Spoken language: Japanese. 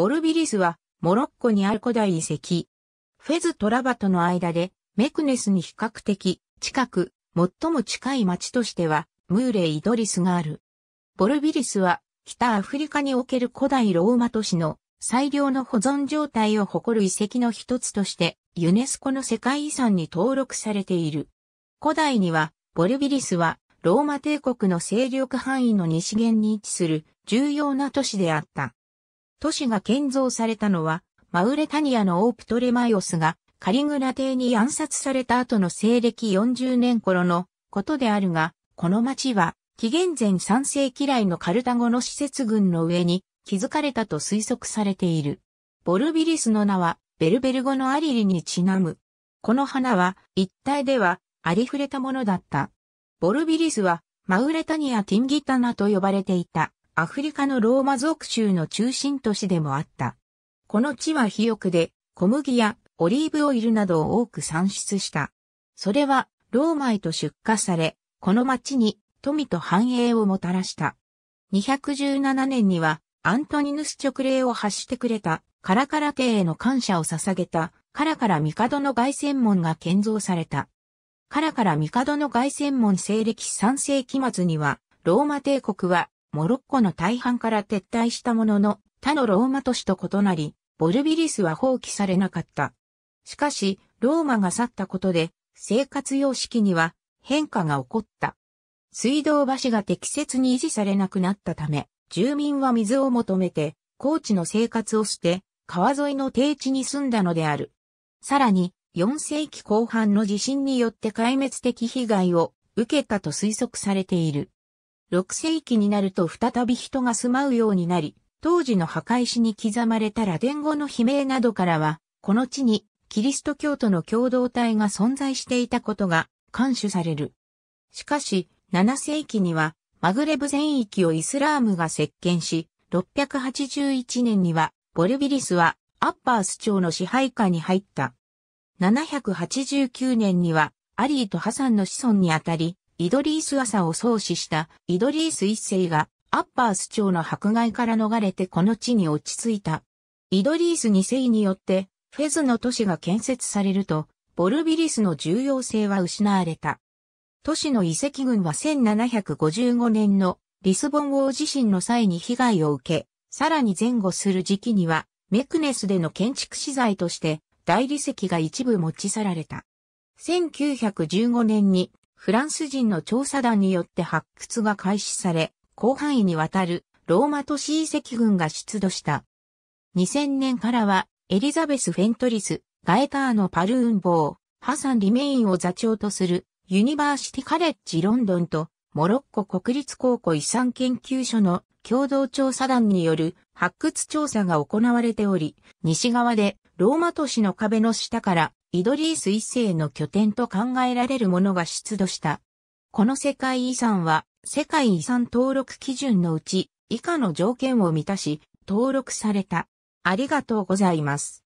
ボルビリスは、モロッコにある古代遺跡。フェズトラバとの間で、メクネスに比較的、近く、最も近い町としては、ムーレ・イドリスがある。ボルビリスは、北アフリカにおける古代ローマ都市の最良の保存状態を誇る遺跡の一つとして、ユネスコの世界遺産に登録されている。古代には、ボルビリスは、ローマ帝国の勢力範囲の西限に位置する重要な都市であった。都市が建造されたのは、マウレタニアのオープトレマイオスがカリグラ帝に暗殺された後の西暦40年頃のことであるが、この町は紀元前3世紀来のカルタゴの施設群の上に築かれたと推測されている。ボルビリスの名はベルベル語のアリリにちなむ。この花は一体ではありふれたものだった。ボルビリスはマウレタニア・ティンギタナと呼ばれていた。アフリカのローマ属州の中心都市でもあった。この地は肥沃で、小麦やオリーブオイルなどを多く産出した。それは、ローマへと出荷され、この町に富と繁栄をもたらした。217年には、アントニヌス直令を発してくれた、カラカラ帝への感謝を捧げた、カラカラ帝の凱旋門が建造された。カラカラ帝の凱旋門西暦3世紀末には、ローマ帝国はモロッコの大半から撤退したものの、他のローマ都市と異なり、ボルビリスは放棄されなかった。しかし、ローマが去ったことで、生活様式には変化が起こった。水道橋が適切に維持されなくなったため、住民は水を求めて、高地の生活を捨て、川沿いの低地に住んだのである。さらに、4世紀後半の地震によって壊滅的被害を受けたと推測されている。6世紀になると再び人が住まうようになり、当時の墓石に刻まれたラデン語の悲鳴などからは、この地にキリスト教徒の共同体が存在していたことが監視される。しかし、7世紀には、マグレブ全域をイスラームが接見し、681年には、ボルビリスは、アッパース朝の支配下に入った。789年には、アリーとハサンの子孫にあたり、イドリース朝を創始したイドリース一世がアッパース朝の迫害から逃れてこの地に落ち着いた。イドリース二世によってフェズの都市が建設されると、ボルビリスの重要性は失われた。都市の遺跡群は1755年のリスボン王地震の際に被害を受け、さらに前後する時期には、メクネスでの建築資材として大理石が一部持ち去られた。1915年にフランス人の調査団によって発掘が開始され、広範囲にわたるローマ都市遺跡群が出土した。2000年からは、エリザベス・フェントリス、ガエターノ・パルーンボー、ハサン・リメインを座長とする、ユニバーシティ・カレッジ・ロンドンと、モロッコ国立考古遺産研究所の共同調査団による発掘調査が行われており、西側でローマ都市の壁の下からイドリース一世の拠点と考えられるものが出土した。この世界遺産は、世界遺産登録基準のうち、以下の条件を満たし、登録された。ありがとうございます。